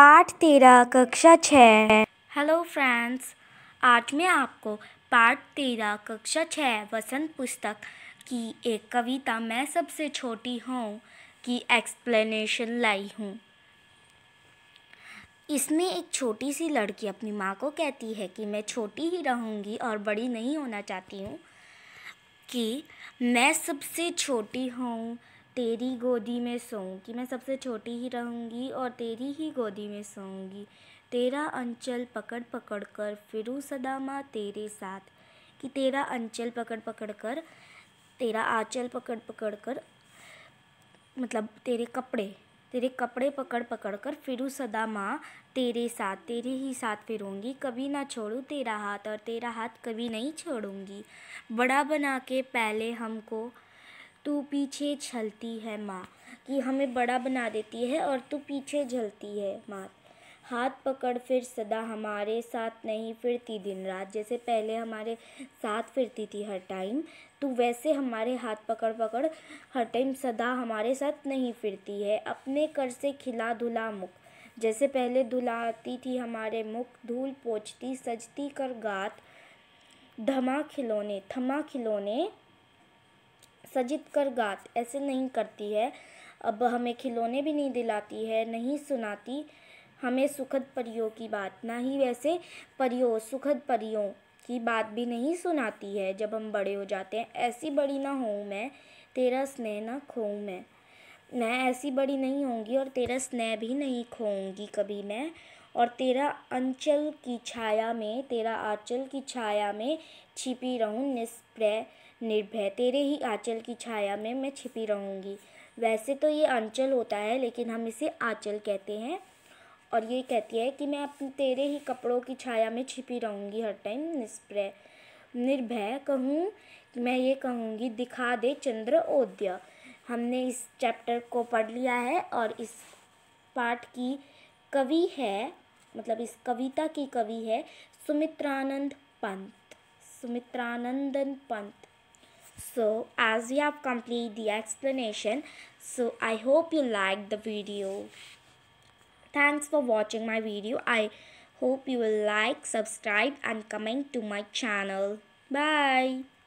पाठ तेरह कक्षा छः हेलो फ्रेंड्स आज मैं आपको पाठ तेरह कक्षा छः वसंत पुस्तक की एक कविता मैं सबसे छोटी हूँ की एक्सप्लेनेशन लाई हूँ इसमें एक छोटी सी लड़की अपनी माँ को कहती है कि मैं छोटी ही रहूँगी और बड़ी नहीं होना चाहती हूँ कि मैं सबसे छोटी हूँ तेरी गोदी में सोऊं कि मैं सबसे छोटी ही रहूँगी और तेरी ही गोदी में सोऊंगी तेरा अंचल पकड़ पकड़ कर फिरूँ माँ तेरे साथ कि तेरा अंचल पकड़ पकड़ कर तेरा आंचल पकड़ पकड़ कर मतलब तेरे कपड़े तेरे कपड़े पकड़ पकड़ कर फिरूँ सदा माँ तेरे साथ तेरे ही साथ फिरूँगी कभी ना छोड़ूँ तेरा हाथ और तेरा हाथ कभी नहीं छोड़ूँगी बड़ा बना के पहले हमको तू पीछे छलती है माँ कि हमें बड़ा बना देती है और तू पीछे झलती है माँ हाथ पकड़ फिर सदा हमारे साथ नहीं फिरती दिन रात जैसे पहले हमारे साथ फिरती थी हर टाइम तो वैसे हमारे हाथ पकड़ पकड़ हर टाइम सदा हमारे साथ नहीं फिरती है अपने कर से खिला धुला मुख जैसे पहले धुलाती थी हमारे मुख धूल पोछती सजती कर गात धमा खिलौने थमा खिलौने सजिद कर गात ऐसे नहीं करती है अब हमें खिलौने भी नहीं दिलाती है नहीं सुनाती हमें सुखद परियों की बात ना ही वैसे परियों सुखद परियों की बात भी नहीं सुनाती है जब हम बड़े हो जाते हैं ऐसी बड़ी ना हो मैं तेरा स्नेह ना खोऊँ मैं मैं ऐसी बड़ी नहीं होंगी और तेरा स्नेह भी नहीं खोऊंगी कभी मैं और तेरा अंचल की छाया में तेरा आंचल की छाया में छिपी रहूँ निष्प्रय निर्भय तेरे ही आंचल की छाया में मैं छिपी रहूँगी वैसे तो ये अंचल होता है लेकिन हम इसे आंचल कहते हैं और ये कहती है कि मैं अपने तेरे ही कपड़ों की छाया में छिपी रहूँगी हर टाइम निष्प्रय निर्भय कहूँ मैं ये कहूँगी दिखा दे चंद्र ओद्य हमने इस चैप्टर को पढ़ लिया है और इस पाठ की कवि है मतलब इस कविता की कवि है Sumitranand Pant Sumitranandan Pant so as you have complete the explanation so I hope you like the video thanks for watching my video I hope you will like subscribe and comment to my channel bye